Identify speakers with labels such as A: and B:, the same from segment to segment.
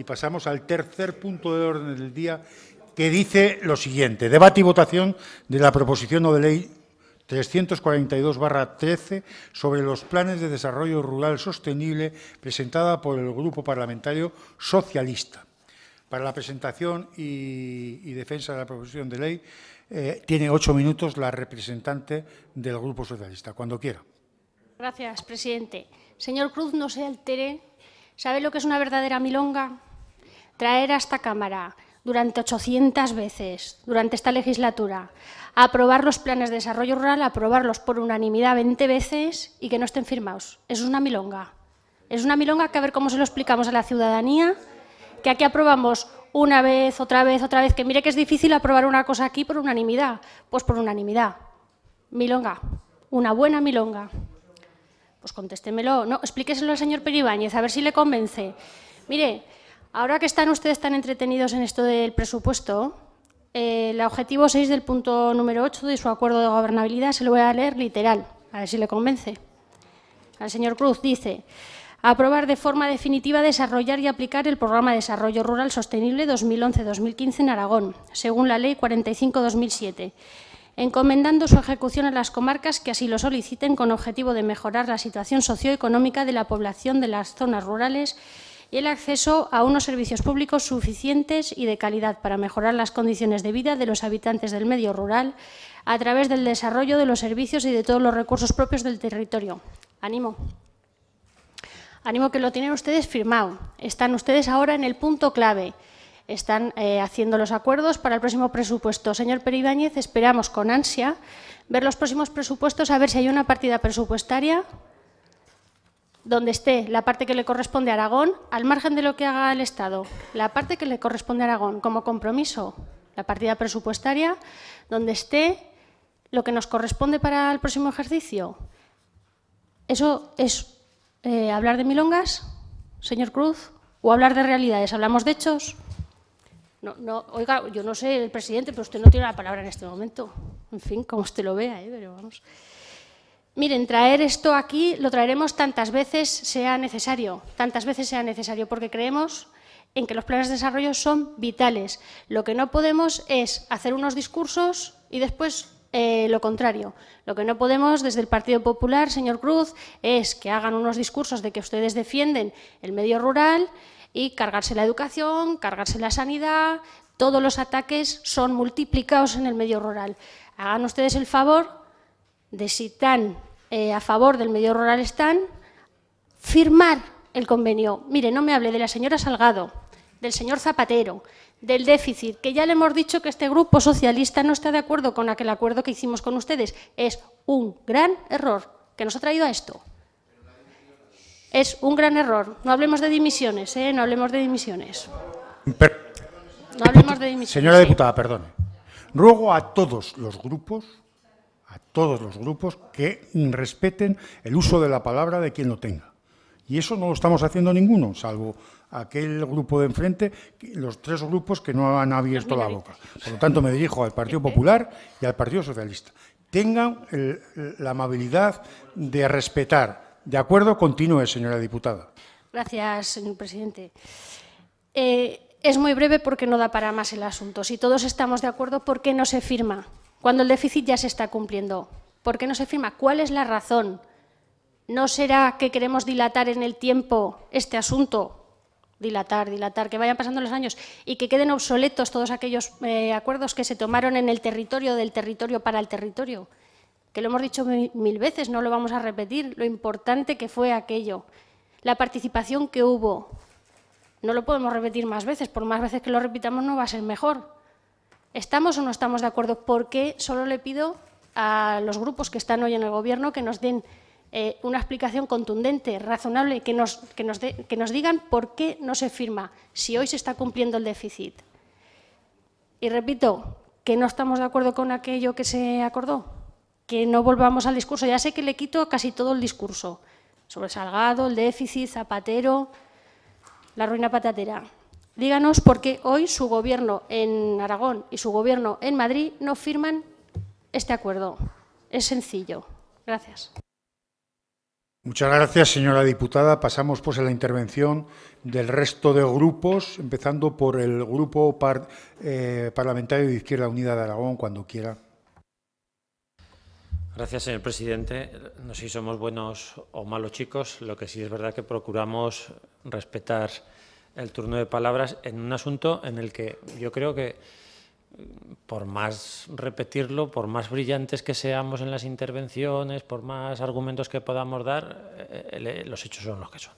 A: y pasamos al tercer punto de orden del día que dice lo siguiente. Debate y votación de la proposición de ley 342-13 sobre los planes de desarrollo rural sostenible presentada por el Grupo Parlamentario Socialista. Para la presentación y, defensa de la proposición de ley eh, tiene ocho minutos la representante del Grupo Socialista, cuando quiera.
B: Gracias, presidente. Señor Cruz, no se altere. ¿Sabe lo que es una verdadera milonga? traer a esta Cámara durante 800 veces durante esta legislatura, a aprobar los planes de desarrollo rural, aprobarlos por unanimidad 20 veces y que no estén firmados. es una milonga. Es una milonga que a ver cómo se lo explicamos a la ciudadanía, que aquí aprobamos una vez, otra vez, otra vez, que mire que es difícil aprobar una cosa aquí por unanimidad. Pues por unanimidad. Milonga. Una buena milonga. Pues contéstemelo. No, explíqueselo al señor Peribáñez, a ver si le convence. Mire, Ahora que están ustedes tan entretenidos en esto del presupuesto, eh, el objetivo 6 del punto número 8 de su acuerdo de gobernabilidad se lo voy a leer literal, a ver si le convence. Al señor Cruz dice, aprobar de forma definitiva desarrollar y aplicar el Programa de Desarrollo Rural Sostenible 2011-2015 en Aragón, según la Ley 45-2007, encomendando su ejecución a las comarcas que así lo soliciten con objetivo de mejorar la situación socioeconómica de la población de las zonas rurales y el acceso a unos servicios públicos suficientes y de calidad para mejorar las condiciones de vida de los habitantes del medio rural a través del desarrollo de los servicios y de todos los recursos propios del territorio. Animo. Animo que lo tienen ustedes firmado. Están ustedes ahora en el punto clave. Están eh, haciendo los acuerdos para el próximo presupuesto. Señor Peribáñez, esperamos con ansia ver los próximos presupuestos, a ver si hay una partida presupuestaria donde esté la parte que le corresponde a Aragón, al margen de lo que haga el Estado, la parte que le corresponde a Aragón como compromiso, la partida presupuestaria, donde esté lo que nos corresponde para el próximo ejercicio. ¿Eso es eh, hablar de milongas, señor Cruz? ¿O hablar de realidades? ¿Hablamos de hechos? No, no, oiga, yo no sé, el presidente, pero usted no tiene la palabra en este momento. En fin, como usted lo vea, ¿eh? pero vamos. Miren, traer esto aquí lo traeremos tantas veces sea necesario, tantas veces sea necesario, porque creemos en que los planes de desarrollo son vitales. Lo que no podemos es hacer unos discursos y después eh, lo contrario. Lo que no podemos desde el Partido Popular, señor Cruz, es que hagan unos discursos de que ustedes defienden el medio rural y cargarse la educación, cargarse la sanidad, todos los ataques son multiplicados en el medio rural. Hagan ustedes el favor de si tan eh, a favor del medio rural están, firmar el convenio. Mire, no me hable de la señora Salgado, del señor Zapatero, del déficit, que ya le hemos dicho que este grupo socialista no está de acuerdo con aquel acuerdo que hicimos con ustedes. Es un gran error que nos ha traído a esto. Es un gran error. No hablemos de dimisiones, ¿eh? No hablemos de dimisiones.
A: no
B: hablemos de dimisiones. Señora diputada,
A: perdone. Ruego a todos los grupos a todos los grupos que respeten el uso de la palabra de quien lo tenga. Y eso no lo estamos haciendo ninguno, salvo aquel grupo de enfrente, los tres grupos que no han abierto la boca. Por lo tanto, me dirijo al Partido Popular y al Partido Socialista. Tengan la amabilidad de respetar. De acuerdo, continúe, señora diputada.
B: Gracias, señor presidente. Eh, es muy breve porque no da para más el asunto. Si todos estamos de acuerdo, ¿por qué no se firma? cuando el déficit ya se está cumpliendo? ¿Por qué no se firma? ¿Cuál es la razón? ¿No será que queremos dilatar en el tiempo este asunto? Dilatar, dilatar, que vayan pasando los años y que queden obsoletos todos aquellos eh, acuerdos que se tomaron en el territorio del territorio para el territorio. Que lo hemos dicho mil veces, no lo vamos a repetir, lo importante que fue aquello. La participación que hubo, no lo podemos repetir más veces, por más veces que lo repitamos no va a ser mejor. ¿Estamos o no estamos de acuerdo? Porque solo le pido a los grupos que están hoy en el Gobierno que nos den eh, una explicación contundente, razonable, que nos, que nos digan por qué no se firma, si hoy se está cumpliendo el déficit. Y repito, que no estamos de acuerdo con aquello que se acordó, que no volvamos al discurso. Ya sé que le quito casi todo el discurso, sobre Salgado, el déficit, Zapatero, la ruina patatera díganos por qué hoy su gobierno en Aragón y su gobierno en Madrid no firman este acuerdo. Es sencillo. Gracias.
A: Muchas gracias, señora diputada. Pasamos pues a la intervención del resto de grupos, empezando por el grupo eh, parlamentario de Izquierda Unida de Aragón, cuando quiera.
C: Gracias, señor presidente. No sé si somos buenos o malos chicos. Lo que sí es verdad que procuramos respetar el turno de palabras en un asunto en el que yo creo que por más repetirlo, por más brillantes que seamos en las intervenciones, por más argumentos que podamos dar, eh, eh, los hechos son los que son.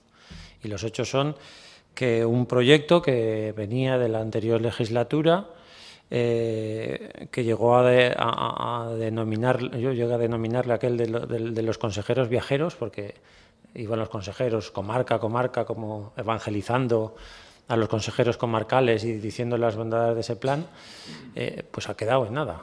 C: Y los hechos son que un proyecto que venía de la anterior legislatura, eh, que llegó a, denominar, yo llegué a denominarle aquel de los consejeros viajeros, porque iban los consejeros comarca, comarca, como evangelizando a los consejeros comarcales y diciendo las bondades de ese plan, eh, pues ha quedado en nada.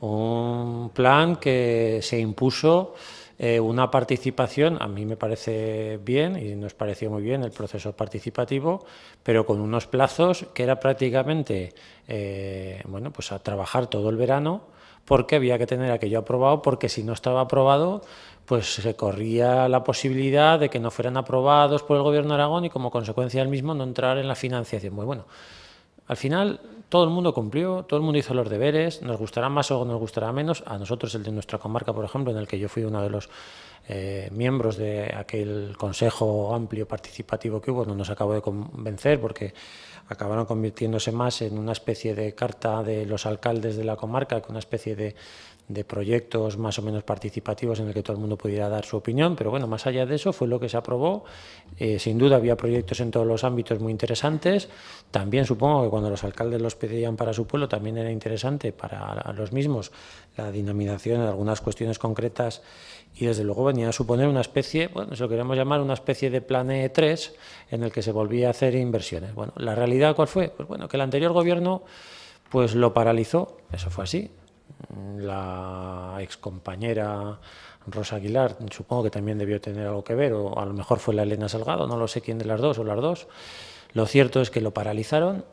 C: Un plan que se impuso eh, una participación, a mí me parece bien y nos pareció muy bien el proceso participativo, pero con unos plazos que era prácticamente eh, bueno, pues a trabajar todo el verano porque había que tener aquello aprobado, porque si no estaba aprobado, pues se corría la posibilidad de que no fueran aprobados por el Gobierno de Aragón y como consecuencia del mismo no entrar en la financiación. Muy pues bueno, al final todo el mundo cumplió, todo el mundo hizo los deberes, nos gustará más o nos gustará menos, a nosotros el de nuestra comarca, por ejemplo, en el que yo fui uno de los eh, miembros de aquel consejo amplio participativo que hubo, no nos acabó de convencer porque acabaron convirtiéndose más en una especie de carta de los alcaldes de la comarca que una especie de, de proyectos más o menos participativos en el que todo el mundo pudiera dar su opinión, pero bueno, más allá de eso fue lo que se aprobó. Eh, sin duda había proyectos en todos los ámbitos muy interesantes. También supongo que cuando los alcaldes los pedían para su pueblo también era interesante para los mismos la dinamización en algunas cuestiones concretas y desde luego venía a suponer una especie, bueno, se lo queremos llamar una especie de plan E3 en el que se volvía a hacer inversiones. Bueno, la realidad cuál fue? Pues bueno, que el anterior gobierno pues lo paralizó, eso fue así, la excompañera Rosa Aguilar, supongo que también debió tener algo que ver, o a lo mejor fue la Elena Salgado, no lo sé quién de las dos o las dos. Lo cierto es que lo paralizaron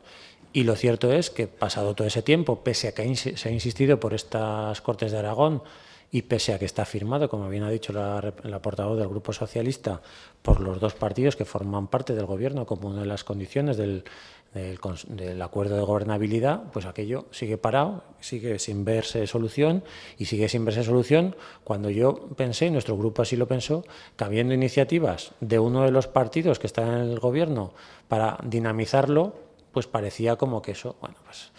C: y lo cierto es que pasado todo ese tiempo, pese a que se ha insistido por estas Cortes de Aragón y pese a que está firmado, como bien ha dicho la, la portavoz del Grupo Socialista, por los dos partidos que forman parte del Gobierno como una de las condiciones del del, acuerdo de gobernabilidad, pues aquello sigue parado, sigue sin verse solución y sigue sin verse solución cuando yo pensé, y nuestro grupo así lo pensó, que habiendo iniciativas de uno de los partidos que está en el gobierno para dinamizarlo, pues parecía como que eso, bueno, pues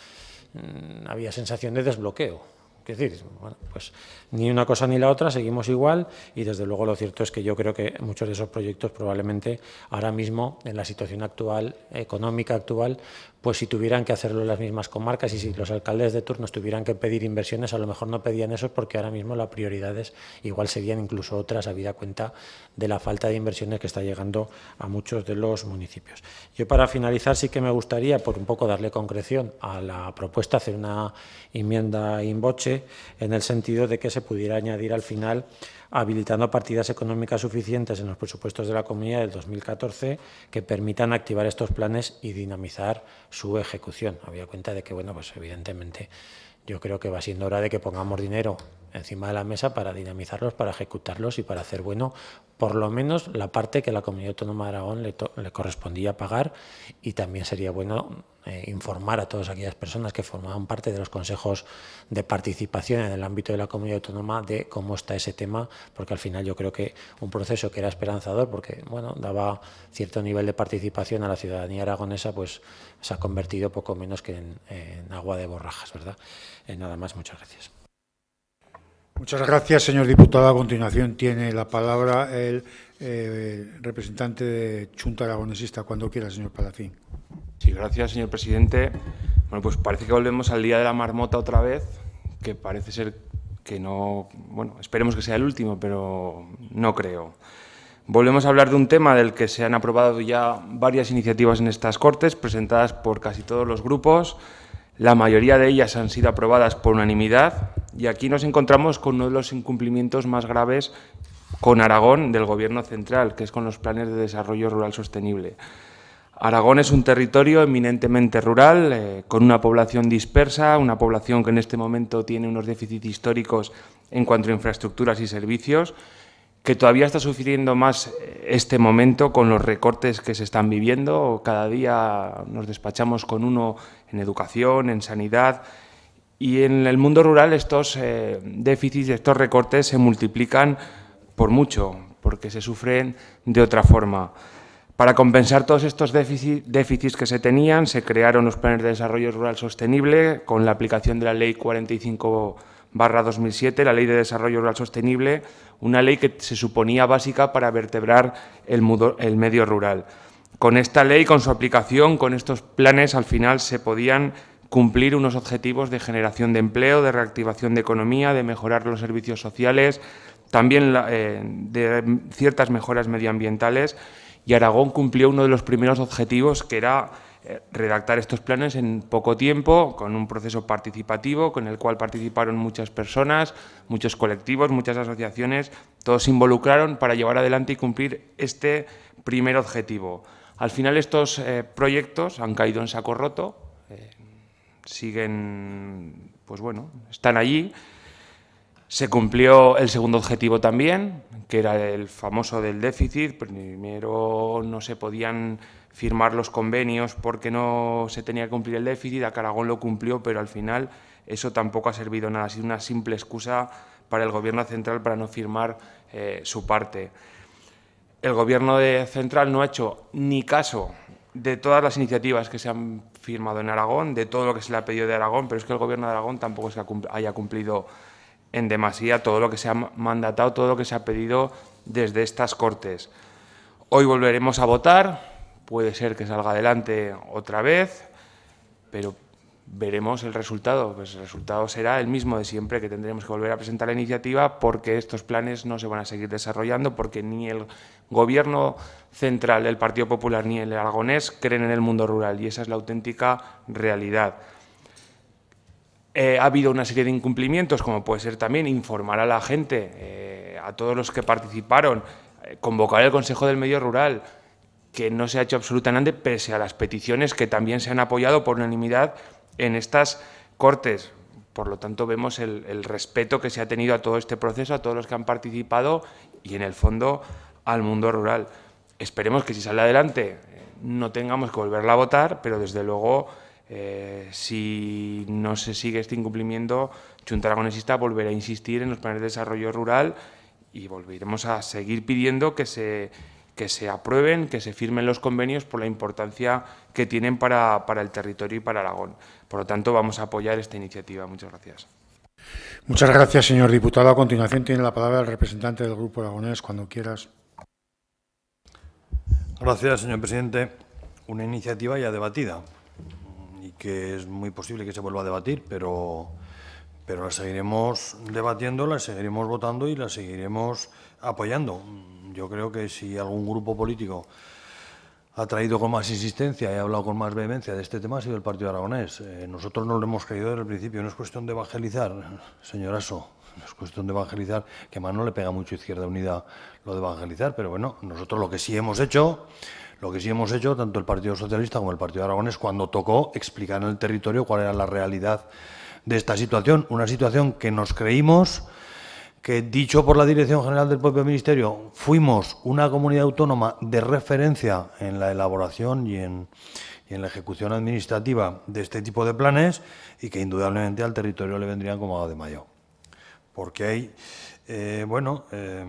C: mm, había sensación de desbloqueo. Es decir, bueno, pues ni una cosa ni la otra, seguimos igual y desde luego lo cierto es que yo creo que muchos de esos proyectos probablemente ahora mismo en la situación actual, económica actual, pues si tuvieran que hacerlo las mismas comarcas y si los alcaldes de turnos tuvieran que pedir inversiones, a lo mejor no pedían eso porque ahora mismo las prioridades igual serían incluso otras, habida cuenta de la falta de inversiones que está llegando a muchos de los municipios. Yo para finalizar sí que me gustaría, por un poco darle concreción a la propuesta, hacer una enmienda in boche en el sentido de que se pudiera añadir al final habilitando partidas económicas suficientes en los presupuestos de la comunidad del 2014 que permitan activar estos planes y dinamizar su ejecución. Había cuenta de que, bueno, pues evidentemente yo creo que va siendo hora de que pongamos dinero encima de la mesa para dinamizarlos, para ejecutarlos y para hacer bueno por lo menos la parte que la Comunidad Autónoma de Aragón le, correspondía pagar y también sería bueno eh, informar a todas aquellas personas que formaban parte de los consejos de participación en el ámbito de la Comunidad Autónoma de cómo está ese tema, porque al final yo creo que un proceso que era esperanzador, porque bueno, daba cierto nivel de participación a la ciudadanía aragonesa, pues se ha convertido poco menos que en, agua de borrajas, ¿verdad? Eh, nada más, muchas
A: gracias. Muchas gracias, señor diputado. A continuación tiene la palabra el eh, representante de Chunta Aragonesista, cuando quiera, señor Palacín.
D: Sí, gracias, señor presidente. Bueno, pues parece que volvemos al Día de la Marmota otra vez, que parece ser que no, bueno, esperemos que sea el último, pero no creo. Volvemos a hablar de un tema del que se han aprobado ya varias iniciativas en estas Cortes, presentadas por casi todos los grupos. La mayoría de ellas han sido aprobadas por unanimidad y aquí nos encontramos con uno de los incumplimientos más graves con Aragón del Gobierno central, que es con los planes de desarrollo rural sostenible. Aragón es un territorio eminentemente rural, eh, con una población dispersa, una población que en este momento tiene unos déficits históricos en cuanto a infraestructuras y servicios, que todavía está sufriendo más eh, este momento con los recortes que se están viviendo. Cada día nos despachamos con uno en educación, en sanidad, y en el mundo rural estos déficits eh, déficits, estos recortes se multiplican por mucho, porque se sufren de otra forma. Para compensar todos estos déficits que se tenían, se crearon los planes de desarrollo rural sostenible con la aplicación de la Ley 45 2007, la Ley de Desarrollo Rural Sostenible, una ley que se suponía básica para vertebrar el medio rural. Con esta ley, con su aplicación, con estos planes, al final se podían cumplir unos objetivos de generación de empleo, de reactivación de economía, de mejorar los servicios sociales, también eh, de ciertas mejoras medioambientales. Y Aragón cumplió uno de los primeros objetivos, que era eh, redactar estos planes en poco tiempo, con un proceso participativo, con el cual participaron muchas personas, muchos colectivos, muchas asociaciones, todos se involucraron para llevar adelante y cumplir este primer objetivo. Al final estos eh, proyectos han caído en saco roto, siguen, pues bueno, están allí. Se cumplió el segundo objetivo también, que era el famoso del déficit. Primero no se podían firmar los convenios porque no se tenía que cumplir el déficit. A Caragón lo cumplió, pero al final eso tampoco ha servido nada. Ha sido una simple excusa para el Gobierno central para no firmar eh, su parte. El Gobierno central no ha hecho ni caso de todas las iniciativas que se han firmado en Aragón, de todo lo que se le ha pedido de Aragón, pero es que el gobierno de Aragón tampoco es haya cumplido en demasía todo lo que se ha mandatado, todo lo que se ha pedido desde estas Cortes. Hoy volveremos a votar, puede ser que salga adelante otra vez, pero veremos el resultado. Pues el resultado será el mismo de siempre, que tendremos que volver a presentar la iniciativa porque estos planes no se van a seguir desarrollando, porque ni el gobierno central el Partido Popular ni el aragonés creen en el mundo rural y esa es la auténtica realidad. Eh, ha habido una serie de incumplimientos, como puede ser también informar a la gente, eh, a todos los que participaron, eh, convocar el Consejo del Medio Rural, que no se ha hecho absolutamente pese a las peticiones que también se han apoyado por unanimidad en estas Cortes. Por lo tanto, vemos el, respeto que se ha tenido a todo este proceso, a todos los que han participado y, en el fondo, al mundo rural. Esperemos que si sale adelante eh, no tengamos que volverla a votar, pero desde luego eh, si no se sigue este incumplimiento, Chuntaragonesista Aragonesista volverá a insistir en los planes de desarrollo rural y volveremos a seguir pidiendo que se que se aprueben, que se firmen los convenios por la importancia que tienen para, el territorio y para Aragón. Por lo tanto, vamos a apoyar esta iniciativa. Muchas gracias.
A: Muchas gracias, señor diputado. A continuación tiene la palabra el representante del Grupo Aragonés, cuando quieras.
E: Gracias, señor presidente. Una iniciativa ya debatida y que es muy posible que se vuelva a debatir, pero, pero la seguiremos debatiendo, la seguiremos votando y la seguiremos apoyando. Yo creo que si algún grupo político ha traído con más insistencia y ha hablado con más vehemencia de este tema ha sido el Partido Aragonés. Eh, nosotros no lo hemos creído desde el principio. No es cuestión de evangelizar, señoraso. No es cuestión de evangelizar, que más no le pega mucho Izquierda Unida lo de evangelizar, pero bueno, nosotros lo que sí hemos hecho, lo que sí hemos hecho, tanto el Partido Socialista como el Partido Aragonés, cuando tocó explicar en el territorio cuál era la realidad de esta situación. Una situación que nos creímos que dicho por la Dirección General del propio Ministerio, fuimos una comunidad autónoma de referencia en la elaboración y en, la ejecución administrativa de este tipo de planes y que indudablemente al territorio le vendrían como agua de mayo. Porque hay, eh, bueno, eh,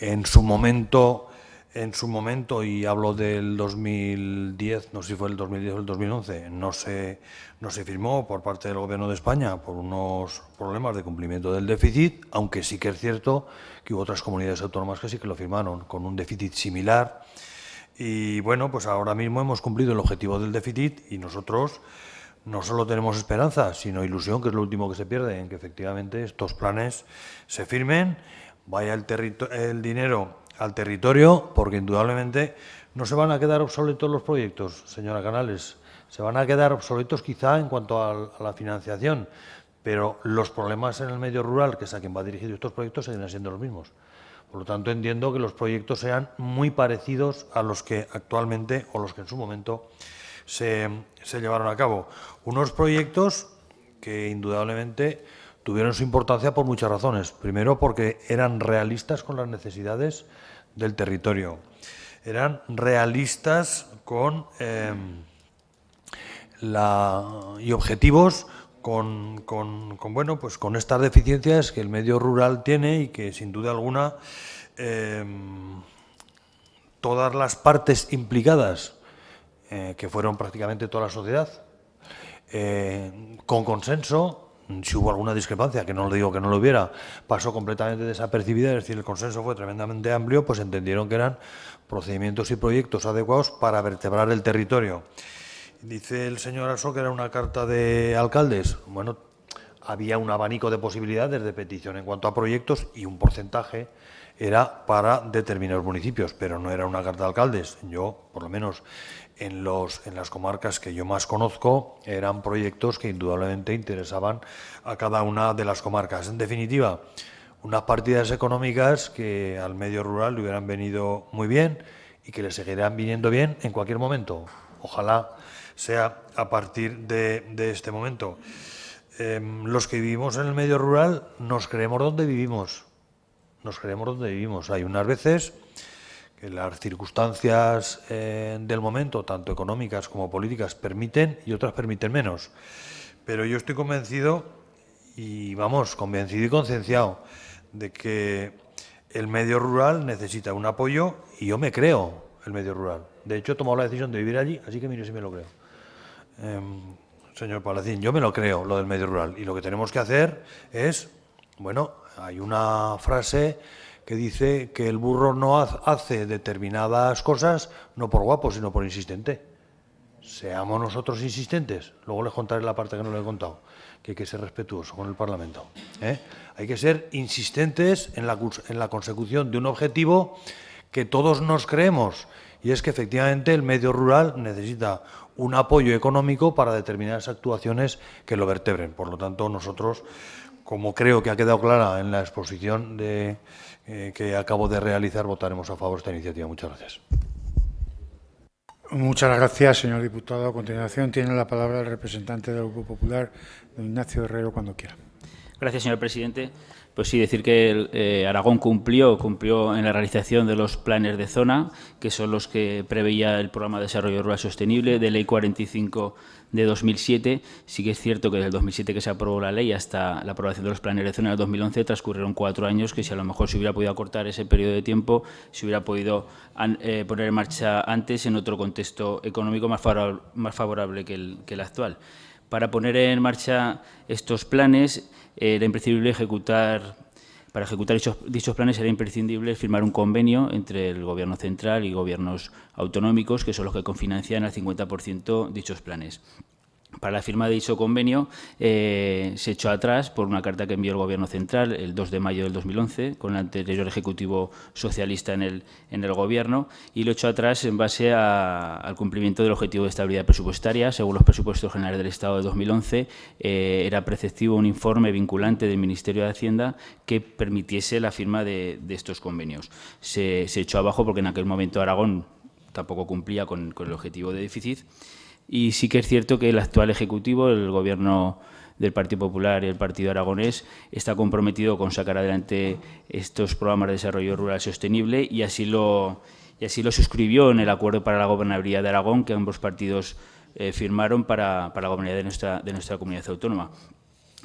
E: en su momento en su momento, y hablo del 2010, no sé si fue el 2010 o el 2011, no se, no se firmó por parte del Gobierno de España por unos problemas de cumplimiento del déficit, aunque sí que es cierto que hubo otras comunidades autónomas que sí que lo firmaron, con un déficit similar. Y bueno, pues ahora mismo hemos cumplido el objetivo del déficit y nosotros no solo tenemos esperanza, sino ilusión, que es lo último que se pierde, en que efectivamente estos planes se firmen, vaya el, el dinero al territorio, porque indudablemente no se van a quedar obsoletos los proyectos, señora Canales. Se van a quedar obsoletos quizá en cuanto a la financiación, pero los problemas en el medio rural, que es a quien va dirigido estos proyectos, seguirán siendo los mismos. Por lo tanto, entiendo que los proyectos sean muy parecidos a los que actualmente o los que en su momento se, se llevaron a cabo. Unos proyectos que indudablemente tuvieron su importancia por muchas razones. Primero, porque eran realistas con las necesidades del territorio. Eran realistas con, em, la, y objetivos con, con, bueno, pues con estas deficiencias que el medio rural tiene y que sin duda alguna em, todas las partes implicadas, eh, que fueron prácticamente toda la sociedad, eh, con consenso si hubo alguna discrepancia, que no le digo que no lo hubiera, pasó completamente desapercibida, es decir, el consenso fue tremendamente amplio, pues entendieron que eran procedimientos y proyectos adecuados para vertebrar el territorio. Dice el señor Arso que era una carta de alcaldes. Bueno, había un abanico de posibilidades de petición en cuanto a proyectos y un porcentaje era para determinados municipios, pero no era una carta de alcaldes. Yo, por lo menos en, los, en las comarcas que yo más conozco eran proyectos que indudablemente interesaban a cada una de las comarcas. En definitiva, unas partidas económicas que al medio rural le hubieran venido muy bien y que le seguirán viniendo bien en cualquier momento. Ojalá sea a partir de, este momento. Em, los que vivimos en el medio rural nos creemos donde vivimos. Nos creemos donde vivimos. Hay unas veces las circunstancias eh, del momento, tanto económicas como políticas, permiten y otras permiten menos. Pero yo estoy convencido, y vamos, convencido y concienciado, de que el medio rural necesita un apoyo y yo me creo el medio rural. De hecho, he tomado la decisión de vivir allí, así que mire si me lo creo. Em, señor Palacín, yo me lo creo, lo del medio rural. Y lo que tenemos que hacer es, bueno, hay una frase que dice que el burro no hace determinadas cosas no por guapo, sino por insistente. Seamos nosotros insistentes. Luego les contaré la parte que no les he contado, que hay que ser respetuoso con el Parlamento. ¿eh? Hay que ser insistentes en la, en la consecución de un objetivo que todos nos creemos, y es que efectivamente el medio rural necesita un apoyo económico para determinadas actuaciones que lo vertebren. Por lo tanto, nosotros, como creo que ha quedado clara en la exposición de, eh, que acabo de realizar, votaremos a favor de esta iniciativa. Muchas gracias.
A: Muchas gracias, señor diputado. A continuación tiene la palabra el representante del Grupo Popular, don Ignacio Herrero, cuando quiera.
F: Gracias, señor presidente. Pues sí, decir que eh, Aragón cumplió, cumplió en la realización de los planes de zona, que son los que preveía el Programa de Desarrollo Rural Sostenible de Ley 45 de 2007. Sí que es cierto que desde el 2007 que se aprobó la ley hasta la aprobación de los planes de en el 2011 transcurrieron cuatro años que si a lo mejor se hubiera podido acortar ese periodo de tiempo, se hubiera podido eh, poner en marcha antes en otro contexto económico más, favorable, más favorable que el, que actual. Para poner en marcha estos planes eh, era imprescindible ejecutar para ejecutar dichos, planes era imprescindible firmar un convenio entre el Gobierno central y gobiernos autonómicos, que son los que cofinancian al 50% dichos planes. Para la firma de dicho convenio eh, se echó atrás por una carta que envió el Gobierno central el 2 de mayo del 2011 con el anterior Ejecutivo socialista en el, Gobierno y lo echó atrás en base al cumplimiento del objetivo de estabilidad presupuestaria. Según los presupuestos generales del Estado de 2011, eh, era preceptivo un informe vinculante del Ministerio de Hacienda que permitiese la firma de, estos convenios. Se, echó abajo porque en aquel momento Aragón tampoco cumplía con, con el objetivo de déficit y sí que es cierto que el actual Ejecutivo, el Gobierno del Partido Popular y el Partido Aragonés está comprometido con sacar adelante estos programas de desarrollo rural sostenible y así lo, así lo suscribió en el Acuerdo para la Gobernabilidad de Aragón que ambos partidos eh, firmaron para, la gobernabilidad de nuestra, de nuestra comunidad autónoma.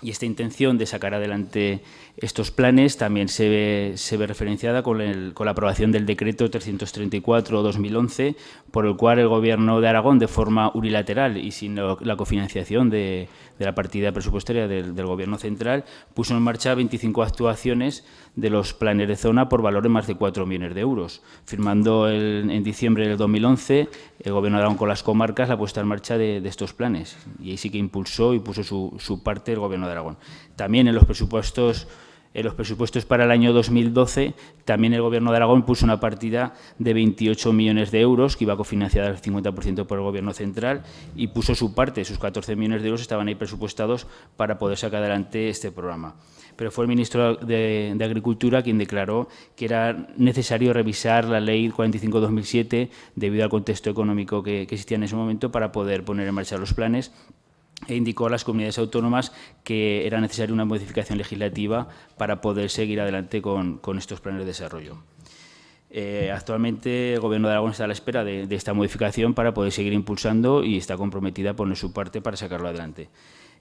F: Y esta intención de sacar adelante estos planes también se ve, se ve referenciada con, con la aprobación del decreto 334-2011, por el cual el Gobierno de Aragón, de forma unilateral y sin la cofinanciación de, de la partida presupuestaria del, Gobierno Central, puso en marcha 25 actuaciones de los planes de zona por valor de más de 4 millones de euros, firmando en diciembre del 2011 el Gobierno de Aragón con las comarcas la puesta en marcha de, estos planes. Y ahí sí que impulsó y puso su, su parte el Gobierno de Aragón. También en los presupuestos en los presupuestos para el año 2012 también el Gobierno de Aragón puso una partida de 28 millones de euros que iba cofinanciada al 50% por el Gobierno central y puso su parte, sus 14 millones de euros estaban ahí presupuestados para poder sacar adelante este programa. Pero fue el ministro de, Agricultura quien declaró que era necesario revisar la ley 45-2007 debido al contexto económico que existía en ese momento para poder poner en marcha los planes e indicó a las comunidades autónomas que era necesaria una modificación legislativa para poder seguir adelante con, estos planes de desarrollo. Eh, actualmente el Gobierno de Aragón está a la espera de, de esta modificación para poder seguir impulsando y está comprometida a poner su parte para sacarlo adelante.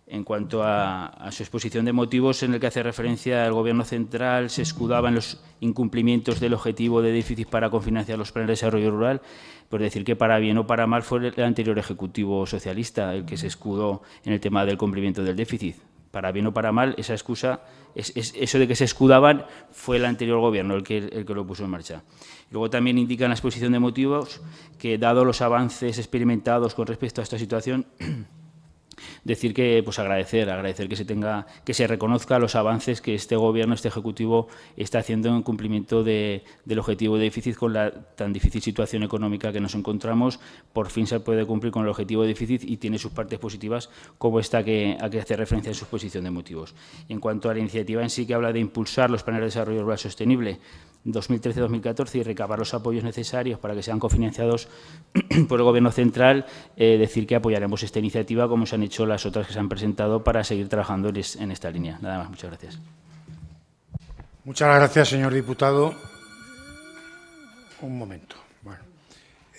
F: En cuanto a, su exposición de motivos en el que hace referencia al Gobierno central, se escudaba en los incumplimientos del objetivo de déficit para confinanciar los planes de desarrollo rural, por decir que para bien o para mal fue el anterior Ejecutivo socialista el que se escudó en el tema del cumplimiento del déficit. Para bien o para mal, esa excusa, es, eso de que se escudaban, fue el anterior Gobierno el que lo puso en marcha. Luego también indica en la exposición de motivos que, dado los avances experimentados con respecto a esta situación, decir que, pues, agradecer, agradecer que se tenga, que se reconozca los avances que este Gobierno, este Ejecutivo, está haciendo en cumplimiento del objetivo de déficit con la tan difícil situación económica que nos encontramos. Por fin se puede cumplir con el objetivo de déficit y tiene sus partes positivas, como esta que, a que hace referencia en su exposición de motivos. En cuanto a la iniciativa en sí que habla de impulsar los planes de desarrollo rural sostenible, 2013-2014 y recabar los apoyos necesarios para que sean cofinanciados por el Gobierno central, eh, decir que apoyaremos esta iniciativa como se han hecho las otras que se han presentado para seguir trabajando en esta línea. Nada más, muchas gracias.
A: Muchas gracias, señor diputado. Un momento. Bueno,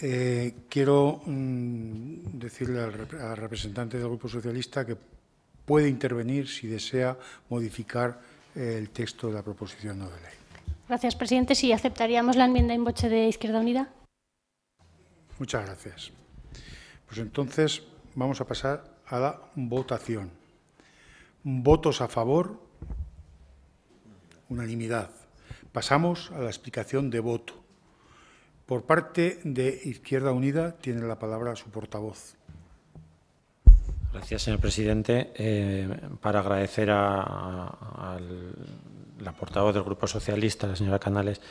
A: eh, quiero mm, decirle al, al representante del Grupo Socialista que puede intervenir si desea modificar eh, el texto de la proposición no de ley.
B: Gracias, presidente. Si aceptaríamos la enmienda en boche de Izquierda Unida.
A: Muchas gracias. Pues entonces vamos a pasar a la votación. Votos a favor, unanimidad. Pasamos a la explicación de voto. Por parte de Izquierda Unida tiene la palabra su portavoz.
C: Gracias, señor presidente. Eh, para agradecer a, al la portavoz del Grupo Socialista, la señora Canales,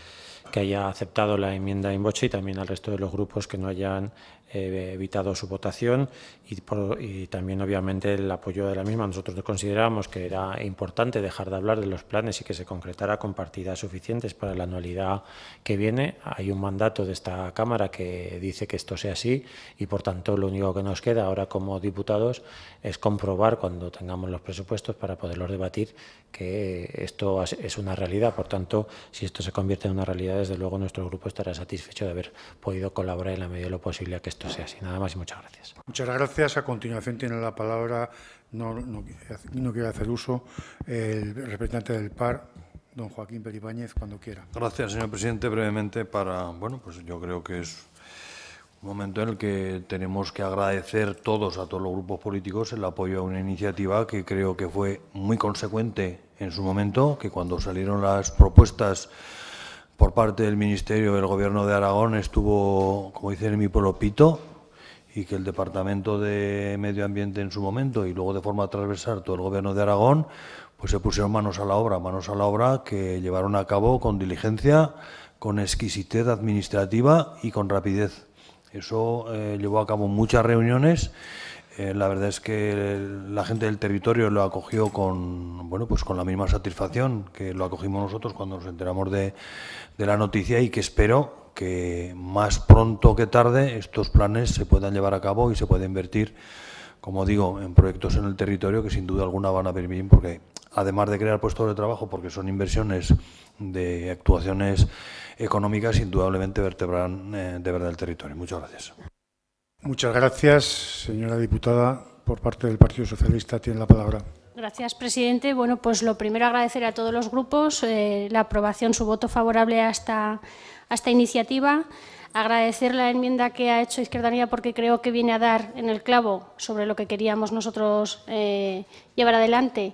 C: que haya aceptado la enmienda en boche y también al resto de los grupos que no hayan He eh, evitado su votación y, por, también obviamente el apoyo de la misma. Nosotros considerábamos que era importante dejar de hablar de los planes y que se concretara con partidas suficientes para la anualidad que viene. Hay un mandato de esta Cámara que dice que esto sea así y por tanto lo único que nos queda ahora como diputados es comprobar cuando tengamos los presupuestos para poderlos debatir que esto es una realidad. Por tanto, si esto se convierte en una realidad, desde luego nuestro grupo estará satisfecho de haber podido colaborar en la medida de lo posible a que esto sea pues así. Nada más y muchas gracias.
A: Muchas gracias. A continuación tiene la palabra, no, no, quiero hacer uso, el representante del PAR, don Joaquín Peribáñez, cuando quiera.
E: Gracias, señor presidente. Brevemente para, bueno, pues yo creo que es un momento en el que tenemos que agradecer todos a todos los grupos políticos el apoyo a una iniciativa que creo que fue muy consecuente en su momento, que cuando salieron las propuestas por parte del Ministerio del Gobierno de Aragón estuvo, como dicen en mi pueblo, y que el Departamento de Medio Ambiente en su momento y luego de forma transversal todo el Gobierno de Aragón, pues se pusieron manos a la obra, manos a la obra que llevaron a cabo con diligencia, con exquisitez administrativa y con rapidez. Eso eh, llevó a cabo muchas reuniones eh, la verdad es que la gente del territorio lo acogió con, bueno, pues con la misma satisfacción que lo acogimos nosotros cuando nos enteramos de, la noticia y que espero que más pronto que tarde estos planes se puedan llevar a cabo y se pueda invertir, como digo, en proyectos en el territorio que sin duda alguna van a venir bien porque además de crear puestos de trabajo, porque son inversiones de actuaciones económicas, indudablemente vertebrarán eh, de verdad el territorio. Muchas gracias.
A: Muchas gracias, señora diputada. Por parte del Partido Socialista tiene la palabra.
B: Gracias, presidente. Bueno, pues lo primero agradecer a todos los grupos eh, la aprobación, su voto favorable a esta, iniciativa. Agradecer la enmienda que ha hecho Izquierda Unida porque creo que viene a dar en el clavo sobre lo que queríamos nosotros eh, llevar adelante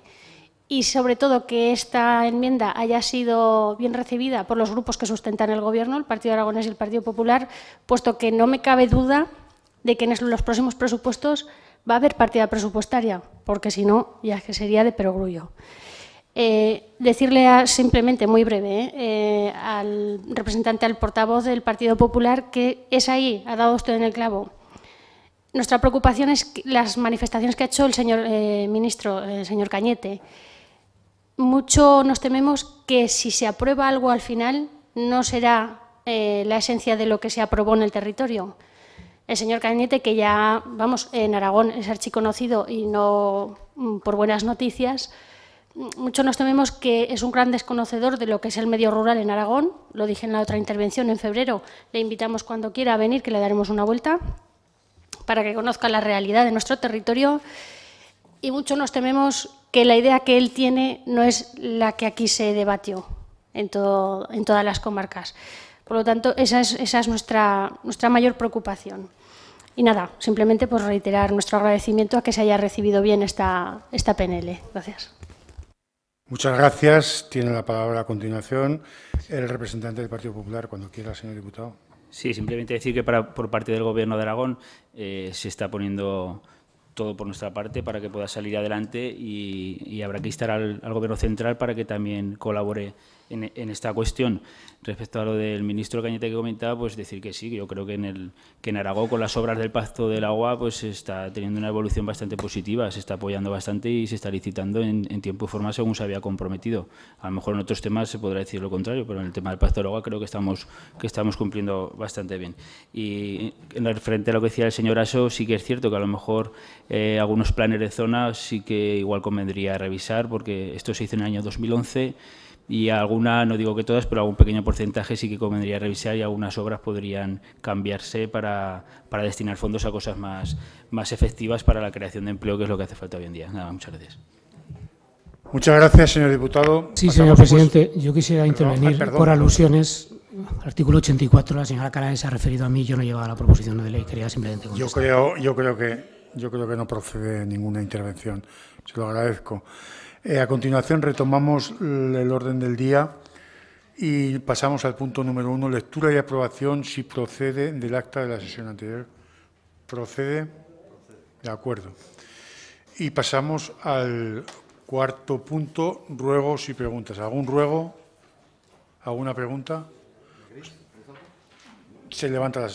B: y sobre todo que esta enmienda haya sido bien recibida por los grupos que sustentan el Gobierno, el Partido Aragonés y el Partido Popular, puesto que no me cabe duda de que en los próximos presupuestos va a haber partida presupuestaria, porque si no, ya que sería de perogrullo. Eh, decirle simplemente, muy breve, eh, eh, al representante, al portavoz del Partido Popular, que es ahí, ha dado usted en el clavo. Nuestra preocupación es las manifestaciones que ha hecho el señor ministro, el señor Cañete. Mucho nos tememos que si se aprueba algo al final, no será la esencia de lo que se aprobó en el territorio el señor Cañete, que ya, vamos, en Aragón es archiconocido y no mm, por buenas noticias, mm, mucho nos tememos que es un gran desconocedor de lo que es el medio rural en Aragón. Lo dije en la otra intervención en febrero. Le invitamos cuando quiera a venir, que le daremos una vuelta para que conozca la realidad de nuestro territorio. Y mucho nos tememos que la idea que él tiene no es la que aquí se debatió en, todas las comarcas. Por lo tanto, esa es, nuestra mayor preocupación. Y nada, simplemente por reiterar nuestro agradecimiento a que se haya recibido bien esta, esta PNL. Gracias.
A: Muchas gracias. Tiene la palabra a continuación el representante del Partido Popular, cuando quiera, señor diputado.
F: Sí, simplemente decir que por parte del Gobierno de Aragón eh, se está poniendo todo por nuestra parte para que pueda salir adelante y, habrá que instar al, al Gobierno central para que también colabore en, esta cuestión. Respecto a lo del ministro Cañete que comentaba, pues decir que sí, yo creo que en, el, Aragón con las obras del Pacto del Agua pues está teniendo una evolución bastante positiva, se está apoyando bastante y se está licitando en, tiempo y forma según se había comprometido. A lo mejor en otros temas se podrá decir lo contrario, pero en el tema del Pacto del Agua creo que estamos, cumpliendo bastante bien. Y en referente a lo que decía el señor Aso, sí que es cierto que a lo mejor eh, algunos planes de zona sí que igual convendría revisar, porque esto se hizo en el año 2011 y alguna, no digo que todas, pero algún pequeño porcentaje sí que convendría revisar y algunas obras podrían cambiarse para, para destinar fondos a cosas más, más efectivas para la creación de empleo, que es lo que hace falta hoy en día. Nada, muchas gracias. Muchas
A: gracias, señor diputado.
F: Sí, señor pues presidente, yo quisiera intervenir ah, por alusiones. Artículo 84, la señora Canales se ha referido a mí, yo no llevaba la proposición de ley, quería simplemente
A: Yo creo, yo creo, que, yo creo que no procede ninguna intervención, se lo agradezco. Eh, a continuación retomamos el orden del día y pasamos al punto número uno, lectura y aprobación si procede del acta de la sesión anterior. ¿Procede? De acuerdo. Y pasamos al cuarto punto, ruegos y preguntas. ¿Algún ruego? ¿Alguna pregunta? Se levanta la